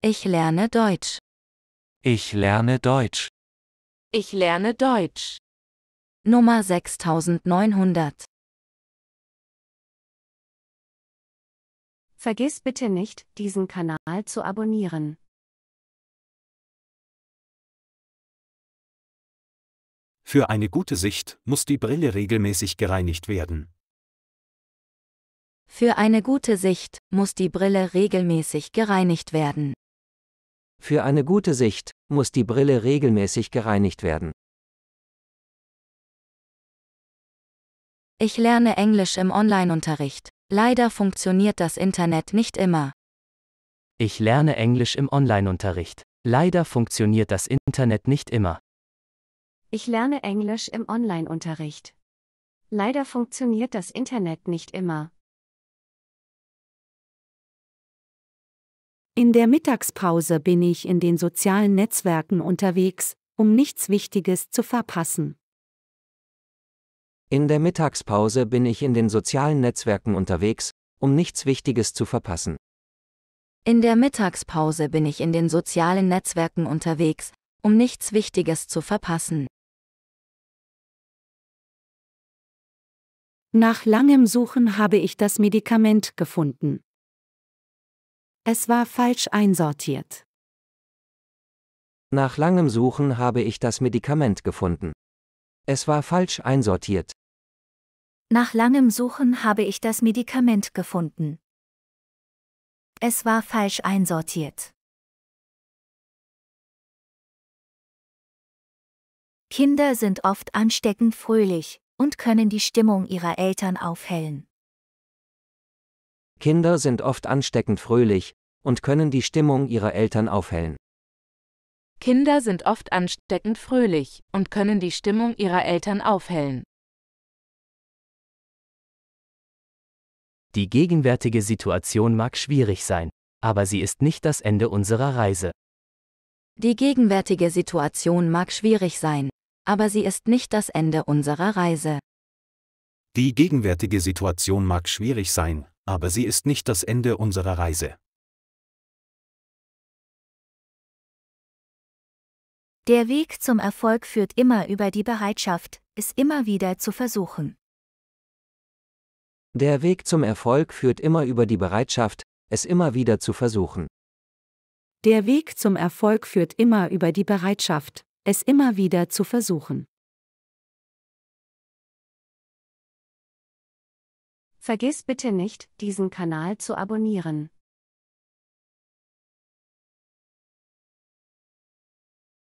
Ich lerne Deutsch. Ich lerne Deutsch. Ich lerne Deutsch. Nummer 6900. Vergiss bitte nicht, diesen Kanal zu abonnieren. Für eine gute Sicht muss die Brille regelmäßig gereinigt werden. Für eine gute Sicht muss die Brille regelmäßig gereinigt werden. Für eine gute Sicht muss die Brille regelmäßig gereinigt werden. Ich lerne Englisch im Online-Unterricht. Leider funktioniert das Internet nicht immer. Ich lerne Englisch im Online-Unterricht. Leider funktioniert das Internet nicht immer. Ich lerne Englisch im Online-Unterricht. Leider funktioniert das Internet nicht immer. In der Mittagspause bin ich in den sozialen Netzwerken unterwegs, um nichts Wichtiges zu verpassen. In der Mittagspause bin ich in den sozialen Netzwerken unterwegs, um nichts Wichtiges zu verpassen. In der Mittagspause bin ich in den sozialen Netzwerken unterwegs, um nichts Wichtiges zu verpassen. Nach langem Suchen habe ich das Medikament gefunden. Es war falsch einsortiert. Nach langem Suchen habe ich das Medikament gefunden. Es war falsch einsortiert. Nach langem Suchen habe ich das Medikament gefunden. Es war falsch einsortiert. Kinder sind oft ansteckend fröhlich und können die Stimmung ihrer Eltern aufhellen. Kinder sind oft ansteckend fröhlich und können die Stimmung ihrer Eltern aufhellen. Kinder sind oft ansteckend fröhlich und können die Stimmung ihrer Eltern aufhellen. Die gegenwärtige Situation mag schwierig sein, aber sie ist nicht das Ende unserer Reise. Die gegenwärtige Situation mag schwierig sein, aber sie ist nicht das Ende unserer Reise. Die gegenwärtige Situation mag schwierig sein, aber sie ist nicht das Ende unserer Reise. Der Weg zum Erfolg führt immer über die Bereitschaft, es immer wieder zu versuchen. Der Weg zum Erfolg führt immer über die Bereitschaft, es immer wieder zu versuchen. Der Weg zum Erfolg führt immer über die Bereitschaft, es immer wieder zu versuchen. Vergiss bitte nicht, diesen Kanal zu abonnieren.